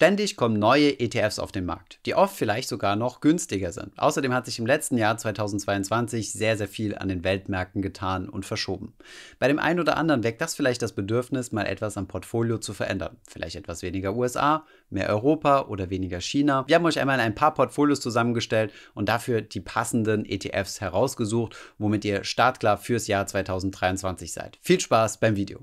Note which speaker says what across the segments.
Speaker 1: Ständig kommen neue ETFs auf den Markt, die oft vielleicht sogar noch günstiger sind. Außerdem hat sich im letzten Jahr 2022 sehr, sehr viel an den Weltmärkten getan und verschoben. Bei dem einen oder anderen weckt das vielleicht das Bedürfnis, mal etwas am Portfolio zu verändern. Vielleicht etwas weniger USA, mehr Europa oder weniger China. Wir haben euch einmal ein paar Portfolios zusammengestellt und dafür die passenden ETFs herausgesucht, womit ihr startklar fürs Jahr 2023 seid. Viel Spaß beim Video.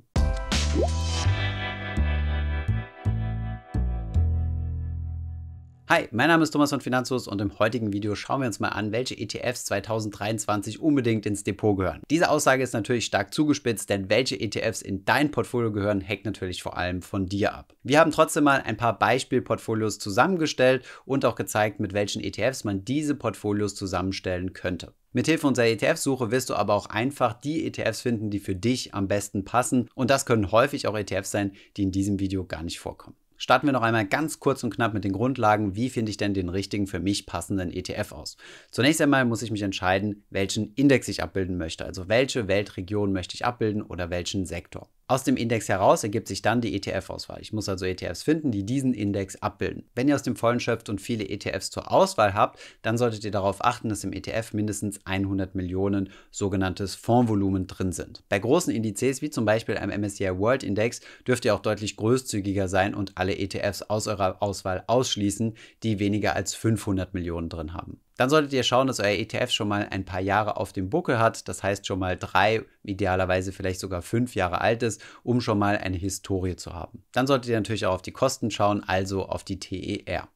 Speaker 1: Hi, mein Name ist Thomas von Finanzos und im heutigen Video schauen wir uns mal an, welche ETFs 2023 unbedingt ins Depot gehören. Diese Aussage ist natürlich stark zugespitzt, denn welche ETFs in dein Portfolio gehören, hängt natürlich vor allem von dir ab. Wir haben trotzdem mal ein paar Beispielportfolios zusammengestellt und auch gezeigt, mit welchen ETFs man diese Portfolios zusammenstellen könnte. Mithilfe unserer ETF-Suche wirst du aber auch einfach die ETFs finden, die für dich am besten passen und das können häufig auch ETFs sein, die in diesem Video gar nicht vorkommen. Starten wir noch einmal ganz kurz und knapp mit den Grundlagen, wie finde ich denn den richtigen für mich passenden ETF aus. Zunächst einmal muss ich mich entscheiden, welchen Index ich abbilden möchte, also welche Weltregion möchte ich abbilden oder welchen Sektor. Aus dem Index heraus ergibt sich dann die ETF-Auswahl. Ich muss also ETFs finden, die diesen Index abbilden. Wenn ihr aus dem Vollen schöpft und viele ETFs zur Auswahl habt, dann solltet ihr darauf achten, dass im ETF mindestens 100 Millionen sogenanntes Fondsvolumen drin sind. Bei großen Indizes wie zum Beispiel einem MSCI World Index dürft ihr auch deutlich großzügiger sein und alle ETFs aus eurer Auswahl ausschließen, die weniger als 500 Millionen drin haben dann solltet ihr schauen, dass euer ETF schon mal ein paar Jahre auf dem Buckel hat, das heißt schon mal drei, idealerweise vielleicht sogar fünf Jahre alt ist, um schon mal eine Historie zu haben. Dann solltet ihr natürlich auch auf die Kosten schauen, also auf die TER.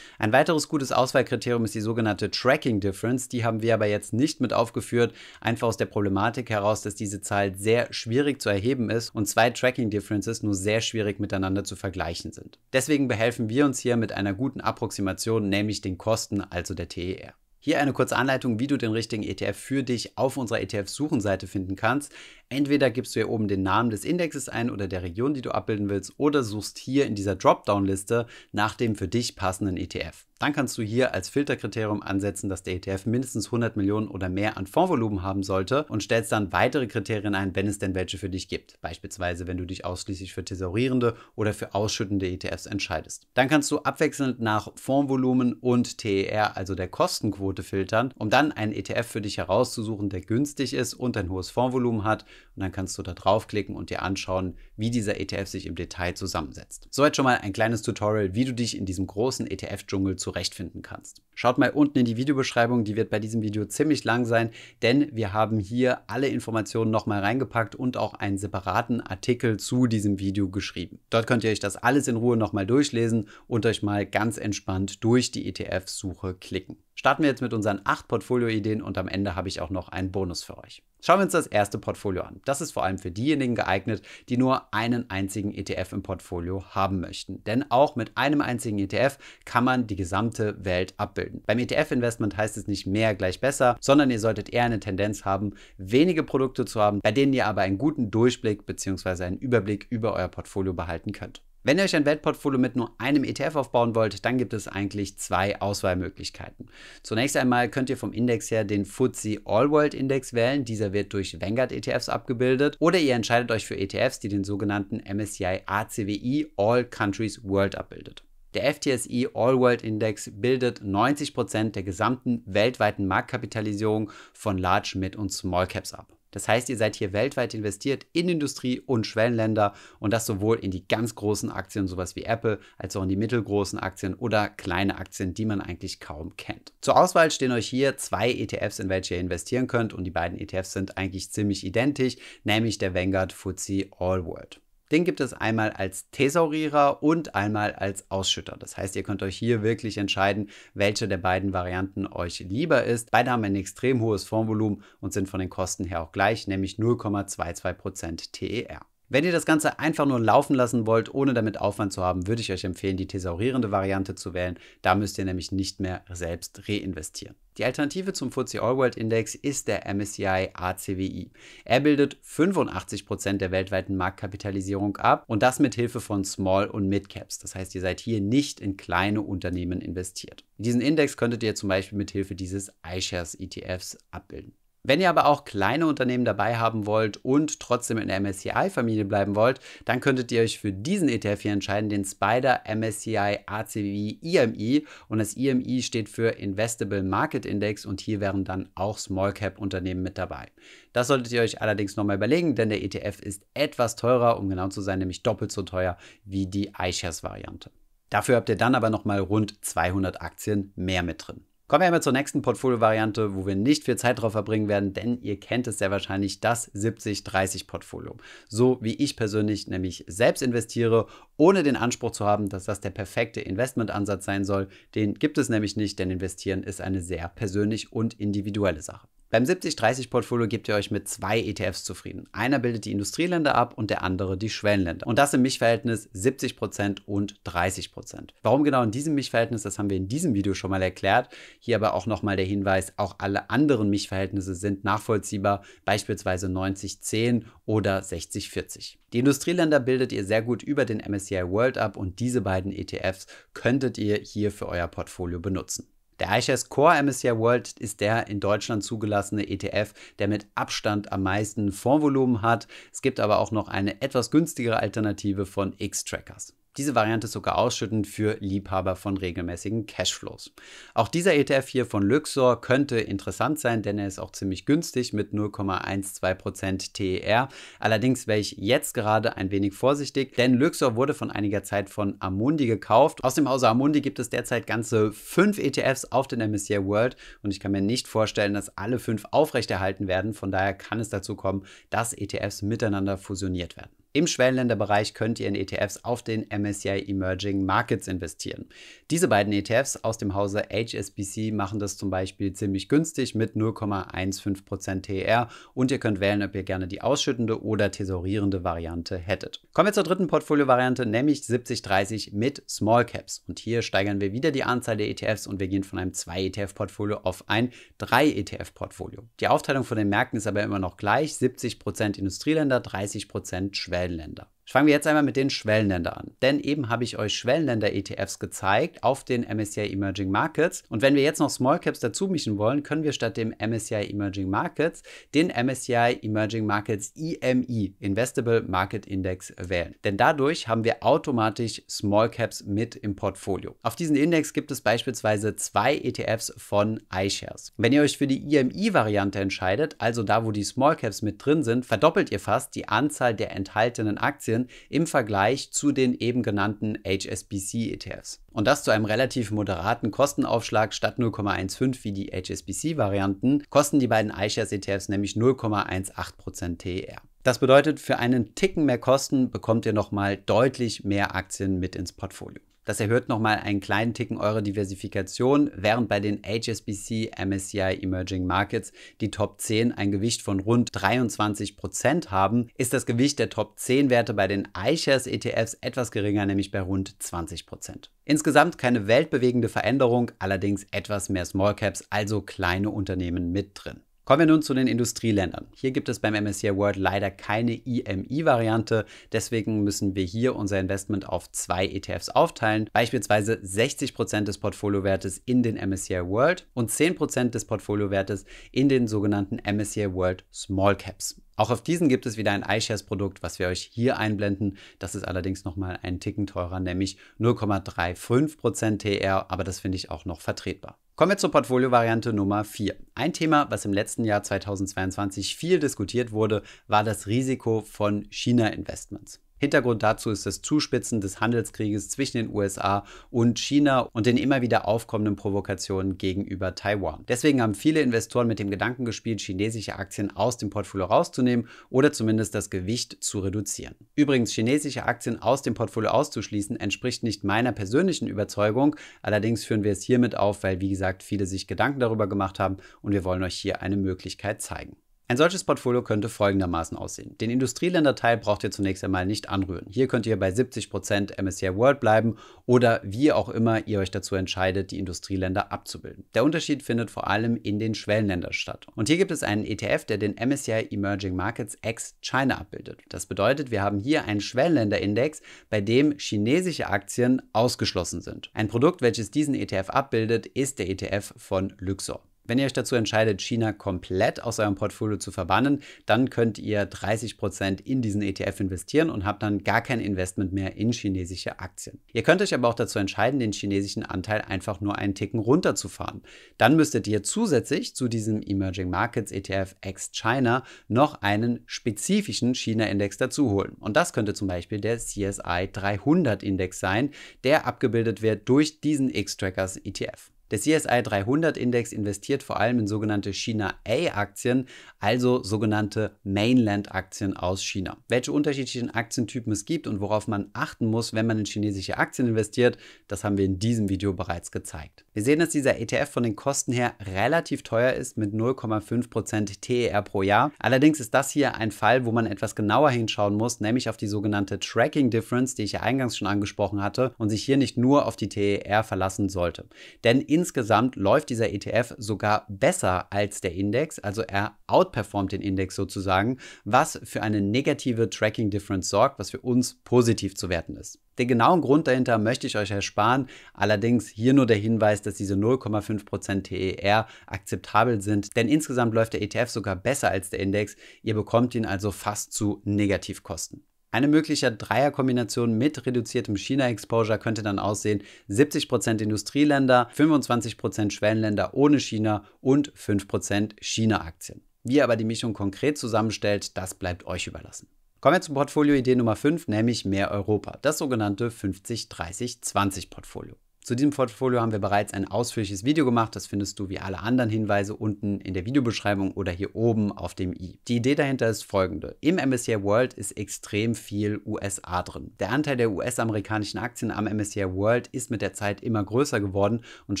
Speaker 1: Ein weiteres gutes Auswahlkriterium ist die sogenannte Tracking Difference. Die haben wir aber jetzt nicht mit aufgeführt, einfach aus der Problematik heraus, dass diese Zahl sehr schwierig zu erheben ist und zwei Tracking Differences nur sehr schwierig miteinander zu vergleichen sind. Deswegen behelfen wir uns hier mit einer guten Approximation, nämlich den Kosten, also der TER. Hier eine kurze Anleitung, wie du den richtigen ETF für dich auf unserer ETF-Suchenseite finden kannst. Entweder gibst du hier oben den Namen des Indexes ein oder der Region, die du abbilden willst, oder suchst hier in dieser Dropdown-Liste nach dem für dich passenden ETF. Dann kannst du hier als Filterkriterium ansetzen, dass der ETF mindestens 100 Millionen oder mehr an Fondsvolumen haben sollte und stellst dann weitere Kriterien ein, wenn es denn welche für dich gibt. Beispielsweise, wenn du dich ausschließlich für tesorierende oder für ausschüttende ETFs entscheidest. Dann kannst du abwechselnd nach Fondsvolumen und TER, also der Kostenquote, filtern, um dann einen ETF für dich herauszusuchen, der günstig ist und ein hohes Fondsvolumen hat und dann kannst du da draufklicken und dir anschauen, wie dieser ETF sich im Detail zusammensetzt. Soweit schon mal ein kleines Tutorial, wie du dich in diesem großen ETF-Dschungel zurechtfinden kannst. Schaut mal unten in die Videobeschreibung, die wird bei diesem Video ziemlich lang sein, denn wir haben hier alle Informationen nochmal reingepackt und auch einen separaten Artikel zu diesem Video geschrieben. Dort könnt ihr euch das alles in Ruhe nochmal durchlesen und euch mal ganz entspannt durch die ETF-Suche klicken. Starten wir jetzt mit unseren acht Portfolioideen und am Ende habe ich auch noch einen Bonus für euch. Schauen wir uns das erste Portfolio an. Das ist vor allem für diejenigen geeignet, die nur einen einzigen ETF im Portfolio haben möchten. Denn auch mit einem einzigen ETF kann man die gesamte Welt abbilden. Beim ETF-Investment heißt es nicht mehr gleich besser, sondern ihr solltet eher eine Tendenz haben, wenige Produkte zu haben, bei denen ihr aber einen guten Durchblick bzw. einen Überblick über euer Portfolio behalten könnt. Wenn ihr euch ein Weltportfolio mit nur einem ETF aufbauen wollt, dann gibt es eigentlich zwei Auswahlmöglichkeiten. Zunächst einmal könnt ihr vom Index her den FTSE All World Index wählen. Dieser wird durch Vanguard ETFs abgebildet. Oder ihr entscheidet euch für ETFs, die den sogenannten MSCI ACWI All Countries World abbildet. Der FTSE All World Index bildet 90% Prozent der gesamten weltweiten Marktkapitalisierung von Large, Mid und Small Caps ab. Das heißt, ihr seid hier weltweit investiert in Industrie- und Schwellenländer und das sowohl in die ganz großen Aktien, sowas wie Apple, als auch in die mittelgroßen Aktien oder kleine Aktien, die man eigentlich kaum kennt. Zur Auswahl stehen euch hier zwei ETFs, in welche ihr investieren könnt und die beiden ETFs sind eigentlich ziemlich identisch, nämlich der Vanguard FTSE All World. Den gibt es einmal als Thesaurierer und einmal als Ausschütter. Das heißt, ihr könnt euch hier wirklich entscheiden, welche der beiden Varianten euch lieber ist. Beide haben ein extrem hohes Formvolumen und sind von den Kosten her auch gleich, nämlich 0,22% TER. Wenn ihr das Ganze einfach nur laufen lassen wollt, ohne damit Aufwand zu haben, würde ich euch empfehlen, die thesaurierende Variante zu wählen. Da müsst ihr nämlich nicht mehr selbst reinvestieren. Die Alternative zum FTSE World Index ist der MSCI ACWI. Er bildet 85% der weltweiten Marktkapitalisierung ab und das mit Hilfe von Small und Mid Caps. Das heißt, ihr seid hier nicht in kleine Unternehmen investiert. Diesen Index könntet ihr zum Beispiel mit Hilfe dieses iShares ETFs abbilden. Wenn ihr aber auch kleine Unternehmen dabei haben wollt und trotzdem in der MSCI-Familie bleiben wollt, dann könntet ihr euch für diesen ETF hier entscheiden, den Spider MSCI ACWI IMI. E und das IMI e steht für Investable Market Index und hier wären dann auch Small Cap Unternehmen mit dabei. Das solltet ihr euch allerdings nochmal überlegen, denn der ETF ist etwas teurer, um genau zu sein, nämlich doppelt so teuer wie die iShares-Variante. Dafür habt ihr dann aber nochmal rund 200 Aktien mehr mit drin. Kommen wir einmal zur nächsten Portfolio-Variante, wo wir nicht viel Zeit drauf verbringen werden, denn ihr kennt es sehr wahrscheinlich, das 70-30-Portfolio. So wie ich persönlich nämlich selbst investiere, ohne den Anspruch zu haben, dass das der perfekte Investmentansatz sein soll. Den gibt es nämlich nicht, denn investieren ist eine sehr persönlich und individuelle Sache. Beim 70-30-Portfolio gebt ihr euch mit zwei ETFs zufrieden. Einer bildet die Industrieländer ab und der andere die Schwellenländer. Und das im Mischverhältnis 70% und 30%. Warum genau in diesem Mischverhältnis, das haben wir in diesem Video schon mal erklärt. Hier aber auch nochmal der Hinweis, auch alle anderen Mischverhältnisse sind nachvollziehbar, beispielsweise 90-10 oder 60-40. Die Industrieländer bildet ihr sehr gut über den MSCI World ab und diese beiden ETFs könntet ihr hier für euer Portfolio benutzen. Der iShares Core MSCI World ist der in Deutschland zugelassene ETF, der mit Abstand am meisten Fondsvolumen hat. Es gibt aber auch noch eine etwas günstigere Alternative von X-Trackers. Diese Variante ist sogar ausschüttend für Liebhaber von regelmäßigen Cashflows. Auch dieser ETF hier von Luxor könnte interessant sein, denn er ist auch ziemlich günstig mit 0,12% TER. Allerdings wäre ich jetzt gerade ein wenig vorsichtig, denn Luxor wurde von einiger Zeit von Amundi gekauft. Aus dem Hause Amundi gibt es derzeit ganze fünf ETFs auf den MSCI World und ich kann mir nicht vorstellen, dass alle fünf aufrechterhalten werden. Von daher kann es dazu kommen, dass ETFs miteinander fusioniert werden. Im Schwellenländerbereich könnt ihr in ETFs auf den MSCI Emerging Markets investieren. Diese beiden ETFs aus dem Hause HSBC machen das zum Beispiel ziemlich günstig mit 0,15% TR e und ihr könnt wählen, ob ihr gerne die ausschüttende oder tesorierende Variante hättet. Kommen wir zur dritten Portfolio-Variante, nämlich 70-30 mit Small Caps. Und hier steigern wir wieder die Anzahl der ETFs und wir gehen von einem 2-ETF-Portfolio e auf ein 3-ETF-Portfolio. E die Aufteilung von den Märkten ist aber immer noch gleich, 70% Industrieländer, 30% Schwellenländer. Länder. Fangen wir jetzt einmal mit den Schwellenländern an. Denn eben habe ich euch Schwellenländer-ETFs gezeigt auf den MSCI Emerging Markets. Und wenn wir jetzt noch Small Caps dazu mischen wollen, können wir statt dem MSCI Emerging Markets den MSCI Emerging Markets EMI, Investable Market Index, wählen. Denn dadurch haben wir automatisch Small Caps mit im Portfolio. Auf diesen Index gibt es beispielsweise zwei ETFs von iShares. Wenn ihr euch für die EMI-Variante entscheidet, also da, wo die Small Caps mit drin sind, verdoppelt ihr fast die Anzahl der enthaltenen Aktien sind im Vergleich zu den eben genannten HSBC-ETFs. Und das zu einem relativ moderaten Kostenaufschlag statt 0,15 wie die HSBC-Varianten, kosten die beiden iShares-ETFs nämlich 0,18% TER. Das bedeutet, für einen Ticken mehr Kosten bekommt ihr nochmal deutlich mehr Aktien mit ins Portfolio. Das erhöht nochmal einen kleinen Ticken eure Diversifikation, während bei den HSBC MSCI Emerging Markets die Top 10 ein Gewicht von rund 23% haben, ist das Gewicht der Top 10 Werte bei den iShares ETFs etwas geringer, nämlich bei rund 20%. Insgesamt keine weltbewegende Veränderung, allerdings etwas mehr Small Caps, also kleine Unternehmen mit drin. Kommen wir nun zu den Industrieländern. Hier gibt es beim MSCI World leider keine IMI-Variante, deswegen müssen wir hier unser Investment auf zwei ETFs aufteilen, beispielsweise 60% des Portfoliowertes in den MSCI World und 10% des Portfoliowertes in den sogenannten MSCI World Small Caps. Auch auf diesen gibt es wieder ein iShares-Produkt, was wir euch hier einblenden. Das ist allerdings nochmal ein Ticken teurer, nämlich 0,35% TR, aber das finde ich auch noch vertretbar. Kommen wir zur Portfolio-Variante Nummer 4. Ein Thema, was im letzten Jahr 2022 viel diskutiert wurde, war das Risiko von China-Investments. Hintergrund dazu ist das Zuspitzen des Handelskrieges zwischen den USA und China und den immer wieder aufkommenden Provokationen gegenüber Taiwan. Deswegen haben viele Investoren mit dem Gedanken gespielt, chinesische Aktien aus dem Portfolio rauszunehmen oder zumindest das Gewicht zu reduzieren. Übrigens, chinesische Aktien aus dem Portfolio auszuschließen, entspricht nicht meiner persönlichen Überzeugung. Allerdings führen wir es hiermit auf, weil, wie gesagt, viele sich Gedanken darüber gemacht haben und wir wollen euch hier eine Möglichkeit zeigen. Ein solches Portfolio könnte folgendermaßen aussehen. Den Industrieländerteil braucht ihr zunächst einmal nicht anrühren. Hier könnt ihr bei 70% MSCI World bleiben oder wie auch immer ihr euch dazu entscheidet, die Industrieländer abzubilden. Der Unterschied findet vor allem in den Schwellenländern statt. Und hier gibt es einen ETF, der den MSCI Emerging Markets ex-China abbildet. Das bedeutet, wir haben hier einen Schwellenländerindex, bei dem chinesische Aktien ausgeschlossen sind. Ein Produkt, welches diesen ETF abbildet, ist der ETF von Luxor. Wenn ihr euch dazu entscheidet, China komplett aus eurem Portfolio zu verbannen, dann könnt ihr 30% in diesen ETF investieren und habt dann gar kein Investment mehr in chinesische Aktien. Ihr könnt euch aber auch dazu entscheiden, den chinesischen Anteil einfach nur einen Ticken runterzufahren. Dann müsstet ihr zusätzlich zu diesem Emerging Markets ETF ex-China noch einen spezifischen China-Index dazu holen. Und das könnte zum Beispiel der CSI 300 Index sein, der abgebildet wird durch diesen X-Trackers ETF. Der CSI 300 Index investiert vor allem in sogenannte China A-Aktien, also sogenannte Mainland-Aktien aus China. Welche unterschiedlichen Aktientypen es gibt und worauf man achten muss, wenn man in chinesische Aktien investiert, das haben wir in diesem Video bereits gezeigt. Wir sehen, dass dieser ETF von den Kosten her relativ teuer ist mit 0,5% TER pro Jahr. Allerdings ist das hier ein Fall, wo man etwas genauer hinschauen muss, nämlich auf die sogenannte Tracking Difference, die ich ja eingangs schon angesprochen hatte und sich hier nicht nur auf die TER verlassen sollte. Denn insgesamt läuft dieser ETF sogar besser als der Index, also er outperformt den Index sozusagen, was für eine negative Tracking Difference sorgt, was für uns positiv zu werten ist. Den genauen Grund dahinter möchte ich euch ersparen. Allerdings hier nur der Hinweis, dass diese 0,5% TER akzeptabel sind, denn insgesamt läuft der ETF sogar besser als der Index. Ihr bekommt ihn also fast zu Negativkosten. Eine mögliche Dreierkombination mit reduziertem China-Exposure könnte dann aussehen 70% Industrieländer, 25% Schwellenländer ohne China und 5% China-Aktien. Wie ihr aber die Mischung konkret zusammenstellt, das bleibt euch überlassen. Kommen wir zu Portfolioidee Nummer 5, nämlich mehr Europa, das sogenannte 50-30-20-Portfolio. Zu diesem Portfolio haben wir bereits ein ausführliches Video gemacht. Das findest du wie alle anderen Hinweise unten in der Videobeschreibung oder hier oben auf dem i. Die Idee dahinter ist folgende. Im MSCI World ist extrem viel USA drin. Der Anteil der US-amerikanischen Aktien am MSCI World ist mit der Zeit immer größer geworden und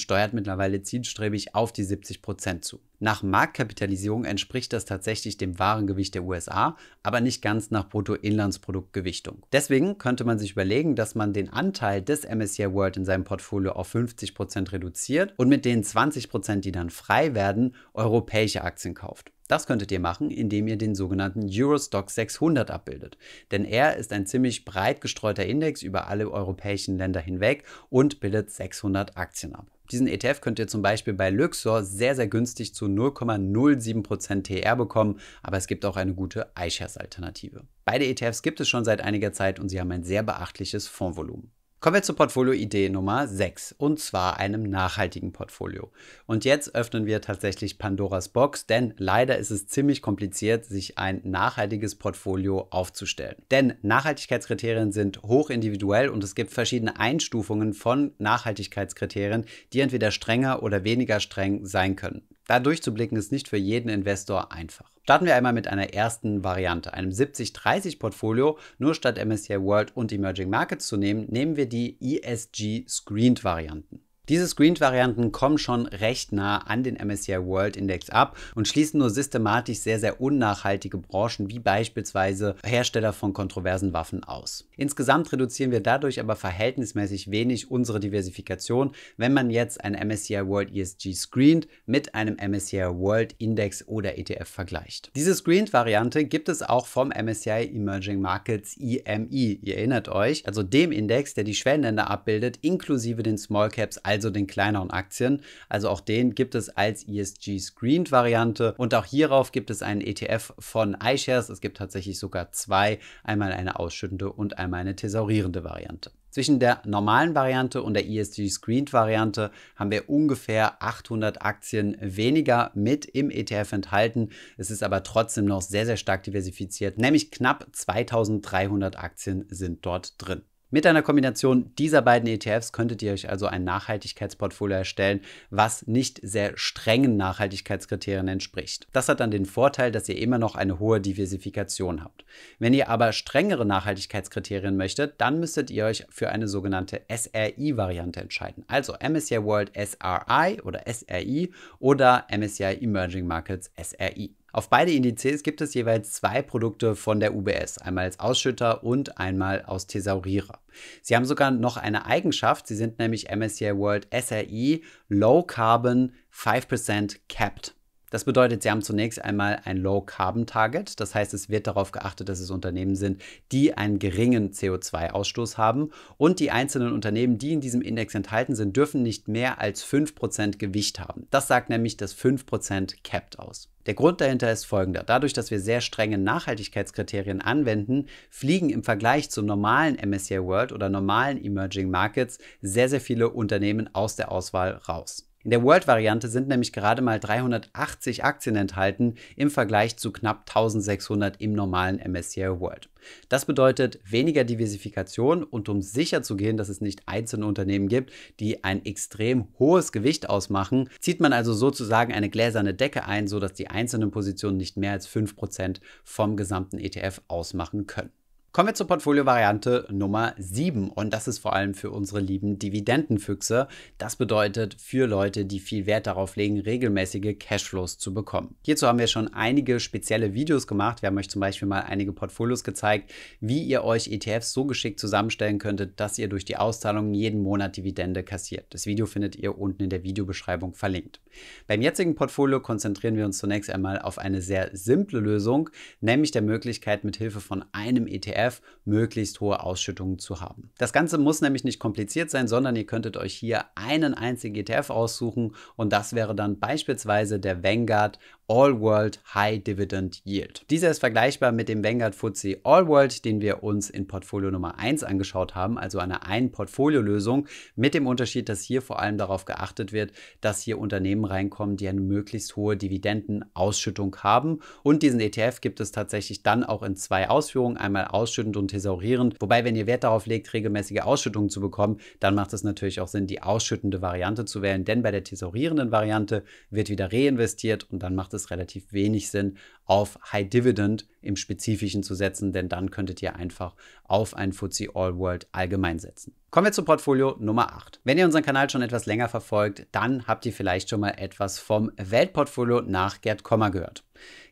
Speaker 1: steuert mittlerweile zielstrebig auf die 70% Prozent zu. Nach Marktkapitalisierung entspricht das tatsächlich dem Warengewicht der USA, aber nicht ganz nach Bruttoinlandsproduktgewichtung. Deswegen könnte man sich überlegen, dass man den Anteil des MSCI World in seinem Portfolio auf 50% reduziert und mit den 20%, die dann frei werden, europäische Aktien kauft. Das könntet ihr machen, indem ihr den sogenannten Eurostock 600 abbildet. Denn er ist ein ziemlich breit gestreuter Index über alle europäischen Länder hinweg und bildet 600 Aktien ab. Diesen ETF könnt ihr zum Beispiel bei Luxor sehr, sehr günstig zu 0,07% TR bekommen, aber es gibt auch eine gute iShares-Alternative. Beide ETFs gibt es schon seit einiger Zeit und sie haben ein sehr beachtliches Fondsvolumen. Kommen wir zur Portfolioidee Nummer 6 und zwar einem nachhaltigen Portfolio. Und jetzt öffnen wir tatsächlich Pandoras Box, denn leider ist es ziemlich kompliziert, sich ein nachhaltiges Portfolio aufzustellen. Denn Nachhaltigkeitskriterien sind hoch individuell und es gibt verschiedene Einstufungen von Nachhaltigkeitskriterien, die entweder strenger oder weniger streng sein können. Da durchzublicken ist nicht für jeden Investor einfach. Starten wir einmal mit einer ersten Variante, einem 70-30-Portfolio. Nur statt MSCI World und Emerging Markets zu nehmen, nehmen wir die ESG-Screened-Varianten. Diese Screened-Varianten kommen schon recht nah an den MSCI World Index ab und schließen nur systematisch sehr, sehr unnachhaltige Branchen wie beispielsweise Hersteller von kontroversen Waffen aus. Insgesamt reduzieren wir dadurch aber verhältnismäßig wenig unsere Diversifikation, wenn man jetzt ein MSCI World ESG Screened mit einem MSCI World Index oder ETF vergleicht. Diese Screened-Variante gibt es auch vom MSCI Emerging Markets IMI, e e. ihr erinnert euch, also dem Index, der die Schwellenländer abbildet, inklusive den Small Caps als also den kleineren Aktien. Also auch den gibt es als ESG-Screened-Variante. Und auch hierauf gibt es einen ETF von iShares. Es gibt tatsächlich sogar zwei, einmal eine ausschüttende und einmal eine thesaurierende Variante. Zwischen der normalen Variante und der ESG-Screened-Variante haben wir ungefähr 800 Aktien weniger mit im ETF enthalten. Es ist aber trotzdem noch sehr, sehr stark diversifiziert, nämlich knapp 2300 Aktien sind dort drin. Mit einer Kombination dieser beiden ETFs könntet ihr euch also ein Nachhaltigkeitsportfolio erstellen, was nicht sehr strengen Nachhaltigkeitskriterien entspricht. Das hat dann den Vorteil, dass ihr immer noch eine hohe Diversifikation habt. Wenn ihr aber strengere Nachhaltigkeitskriterien möchtet, dann müsstet ihr euch für eine sogenannte SRI-Variante entscheiden. Also MSCI World SRI oder SRI oder MSCI Emerging Markets SRI. Auf beide Indizes gibt es jeweils zwei Produkte von der UBS, einmal als Ausschütter und einmal als Thesaurierer. Sie haben sogar noch eine Eigenschaft, sie sind nämlich MSCI World SRI Low Carbon 5% Capped. Das bedeutet, Sie haben zunächst einmal ein Low-Carbon-Target. Das heißt, es wird darauf geachtet, dass es Unternehmen sind, die einen geringen CO2-Ausstoß haben. Und die einzelnen Unternehmen, die in diesem Index enthalten sind, dürfen nicht mehr als 5% Gewicht haben. Das sagt nämlich das 5% Capped aus. Der Grund dahinter ist folgender. Dadurch, dass wir sehr strenge Nachhaltigkeitskriterien anwenden, fliegen im Vergleich zu normalen MSCI World oder normalen Emerging Markets sehr, sehr viele Unternehmen aus der Auswahl raus. In der World-Variante sind nämlich gerade mal 380 Aktien enthalten im Vergleich zu knapp 1600 im normalen MSCI World. Das bedeutet weniger Diversifikation und um sicher zu gehen, dass es nicht einzelne Unternehmen gibt, die ein extrem hohes Gewicht ausmachen, zieht man also sozusagen eine gläserne Decke ein, sodass die einzelnen Positionen nicht mehr als 5% vom gesamten ETF ausmachen können. Kommen wir zur Portfoliovariante Nummer 7 und das ist vor allem für unsere lieben Dividendenfüchse. Das bedeutet für Leute, die viel Wert darauf legen, regelmäßige Cashflows zu bekommen. Hierzu haben wir schon einige spezielle Videos gemacht. Wir haben euch zum Beispiel mal einige Portfolios gezeigt, wie ihr euch ETFs so geschickt zusammenstellen könntet, dass ihr durch die Auszahlung jeden Monat Dividende kassiert. Das Video findet ihr unten in der Videobeschreibung verlinkt. Beim jetzigen Portfolio konzentrieren wir uns zunächst einmal auf eine sehr simple Lösung, nämlich der Möglichkeit, mit Hilfe von einem ETF möglichst hohe Ausschüttungen zu haben. Das Ganze muss nämlich nicht kompliziert sein, sondern ihr könntet euch hier einen einzigen ETF aussuchen und das wäre dann beispielsweise der Vanguard All World High Dividend Yield. Dieser ist vergleichbar mit dem Vanguard FTSE All World, den wir uns in Portfolio Nummer 1 angeschaut haben, also einer einen Portfoliolösung, mit dem Unterschied, dass hier vor allem darauf geachtet wird, dass hier Unternehmen reinkommen, die eine möglichst hohe Dividendenausschüttung haben. Und diesen ETF gibt es tatsächlich dann auch in zwei Ausführungen, einmal ausschüttend und thesaurierend. Wobei, wenn ihr Wert darauf legt, regelmäßige Ausschüttungen zu bekommen, dann macht es natürlich auch Sinn, die ausschüttende Variante zu wählen, denn bei der thesaurierenden Variante wird wieder reinvestiert und dann macht es es relativ wenig sind, auf High Dividend im Spezifischen zu setzen, denn dann könntet ihr einfach auf ein FTSE All World allgemein setzen. Kommen wir zu Portfolio Nummer 8. Wenn ihr unseren Kanal schon etwas länger verfolgt, dann habt ihr vielleicht schon mal etwas vom Weltportfolio nach Gerd Kommer gehört.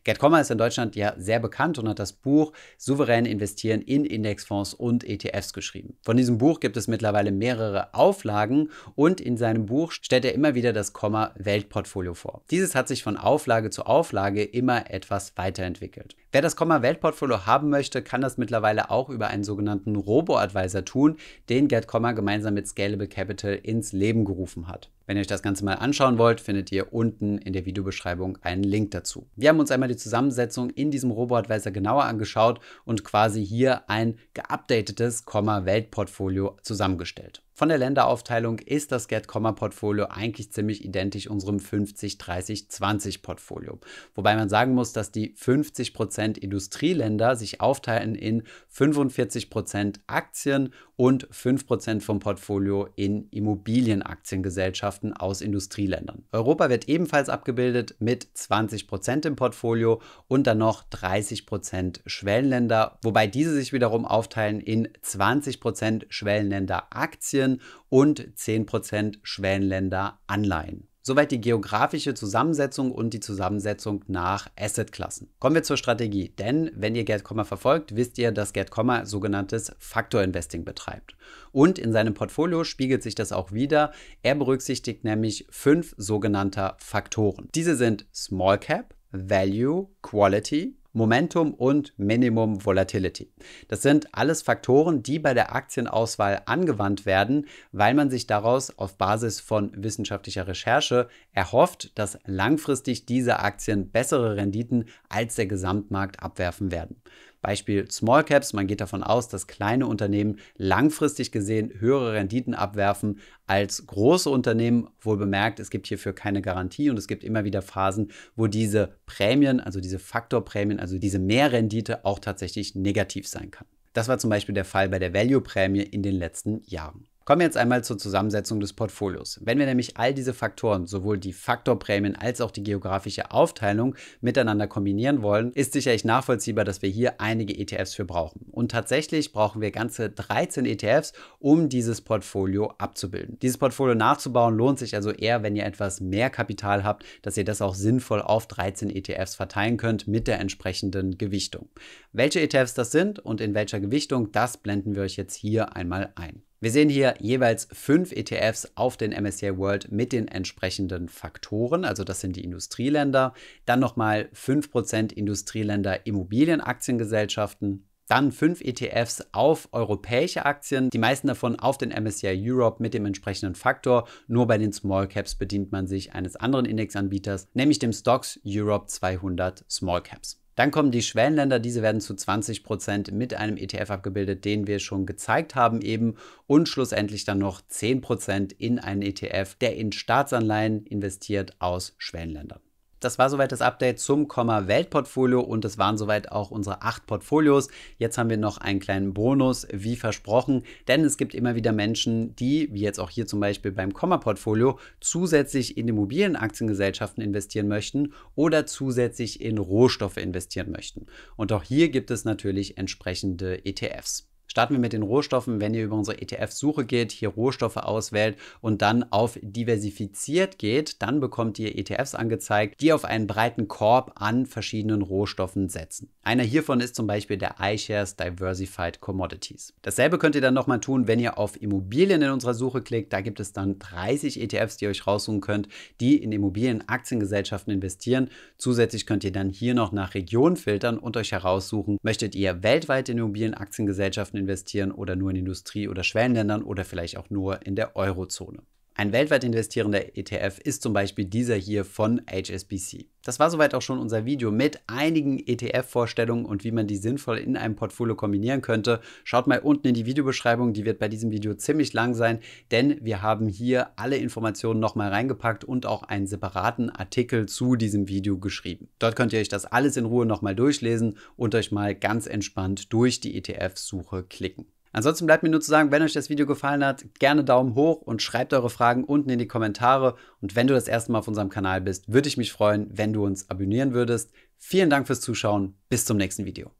Speaker 1: Gerd Kommer ist in Deutschland ja sehr bekannt und hat das Buch Souverän investieren in Indexfonds und ETFs geschrieben. Von diesem Buch gibt es mittlerweile mehrere Auflagen und in seinem Buch stellt er immer wieder das Komma Weltportfolio vor. Dieses hat sich von Auflage zu Auflage immer etwas weiterentwickelt. Wer das Komma Weltportfolio haben möchte, kann das mittlerweile auch über einen sogenannten Robo-Advisor tun, den Gerd Kommer gemeinsam mit Scalable Capital ins Leben gerufen hat. Wenn ihr euch das Ganze mal anschauen wollt, findet ihr unten in der Videobeschreibung einen Link dazu. Wir haben uns einmal die Zusammensetzung in diesem Robo-Advisor genauer angeschaut und quasi hier ein geupdatetes komma weltportfolio zusammengestellt. Von der Länderaufteilung ist das get komma portfolio eigentlich ziemlich identisch unserem 50-30-20-Portfolio. Wobei man sagen muss, dass die 50% Industrieländer sich aufteilen in 45% Aktien und 5% vom Portfolio in Immobilienaktiengesellschaften Gesellschaften aus Industrieländern. Europa wird ebenfalls abgebildet mit 20% Prozent im Portfolio und dann noch 30% Prozent Schwellenländer, wobei diese sich wiederum aufteilen in 20% Prozent Schwellenländer Aktien und 10% Schwellenländer Anleihen. Soweit die geografische Zusammensetzung und die Zusammensetzung nach Assetklassen. Kommen wir zur Strategie, denn wenn ihr GetComma verfolgt, wisst ihr, dass GetComma sogenanntes faktor Investing betreibt. Und in seinem Portfolio spiegelt sich das auch wieder. Er berücksichtigt nämlich fünf sogenannte Faktoren. Diese sind Small Cap, Value, Quality, Momentum und Minimum Volatility. Das sind alles Faktoren, die bei der Aktienauswahl angewandt werden, weil man sich daraus auf Basis von wissenschaftlicher Recherche erhofft, dass langfristig diese Aktien bessere Renditen als der Gesamtmarkt abwerfen werden. Beispiel Small Caps. Man geht davon aus, dass kleine Unternehmen langfristig gesehen höhere Renditen abwerfen als große Unternehmen. Wohl bemerkt, es gibt hierfür keine Garantie und es gibt immer wieder Phasen, wo diese Prämien, also diese Faktorprämien, also diese Mehrrendite auch tatsächlich negativ sein kann. Das war zum Beispiel der Fall bei der Value-Prämie in den letzten Jahren. Kommen wir jetzt einmal zur Zusammensetzung des Portfolios. Wenn wir nämlich all diese Faktoren, sowohl die Faktorprämien als auch die geografische Aufteilung miteinander kombinieren wollen, ist sicherlich nachvollziehbar, dass wir hier einige ETFs für brauchen. Und tatsächlich brauchen wir ganze 13 ETFs, um dieses Portfolio abzubilden. Dieses Portfolio nachzubauen lohnt sich also eher, wenn ihr etwas mehr Kapital habt, dass ihr das auch sinnvoll auf 13 ETFs verteilen könnt mit der entsprechenden Gewichtung. Welche ETFs das sind und in welcher Gewichtung, das blenden wir euch jetzt hier einmal ein. Wir sehen hier jeweils fünf ETFs auf den MSCI World mit den entsprechenden Faktoren, also das sind die Industrieländer, dann nochmal 5% Industrieländer Immobilienaktiengesellschaften, dann fünf ETFs auf europäische Aktien, die meisten davon auf den MSCI Europe mit dem entsprechenden Faktor. Nur bei den Small Caps bedient man sich eines anderen Indexanbieters, nämlich dem Stocks Europe 200 Small Caps. Dann kommen die Schwellenländer, diese werden zu 20% Prozent mit einem ETF abgebildet, den wir schon gezeigt haben eben und schlussendlich dann noch 10% Prozent in einen ETF, der in Staatsanleihen investiert aus Schwellenländern. Das war soweit das Update zum Komma Weltportfolio und das waren soweit auch unsere acht Portfolios. Jetzt haben wir noch einen kleinen Bonus, wie versprochen, denn es gibt immer wieder Menschen, die, wie jetzt auch hier zum Beispiel beim Komma-Portfolio, zusätzlich in Immobilienaktiengesellschaften investieren möchten oder zusätzlich in Rohstoffe investieren möchten. Und auch hier gibt es natürlich entsprechende ETFs. Starten wir mit den Rohstoffen. Wenn ihr über unsere ETF-Suche geht, hier Rohstoffe auswählt und dann auf diversifiziert geht, dann bekommt ihr ETFs angezeigt, die auf einen breiten Korb an verschiedenen Rohstoffen setzen. Einer hiervon ist zum Beispiel der iShares Diversified Commodities. Dasselbe könnt ihr dann nochmal tun, wenn ihr auf Immobilien in unserer Suche klickt. Da gibt es dann 30 ETFs, die ihr euch raussuchen könnt, die in Immobilienaktiengesellschaften investieren. Zusätzlich könnt ihr dann hier noch nach Region filtern und euch heraussuchen, möchtet ihr weltweit in Immobilienaktiengesellschaften Aktiengesellschaften investieren oder nur in Industrie- oder Schwellenländern oder vielleicht auch nur in der Eurozone. Ein weltweit investierender ETF ist zum Beispiel dieser hier von HSBC. Das war soweit auch schon unser Video mit einigen ETF-Vorstellungen und wie man die sinnvoll in einem Portfolio kombinieren könnte. Schaut mal unten in die Videobeschreibung, die wird bei diesem Video ziemlich lang sein, denn wir haben hier alle Informationen nochmal reingepackt und auch einen separaten Artikel zu diesem Video geschrieben. Dort könnt ihr euch das alles in Ruhe nochmal durchlesen und euch mal ganz entspannt durch die ETF-Suche klicken. Ansonsten bleibt mir nur zu sagen, wenn euch das Video gefallen hat, gerne Daumen hoch und schreibt eure Fragen unten in die Kommentare. Und wenn du das erste Mal auf unserem Kanal bist, würde ich mich freuen, wenn du uns abonnieren würdest. Vielen Dank fürs Zuschauen. Bis zum nächsten Video.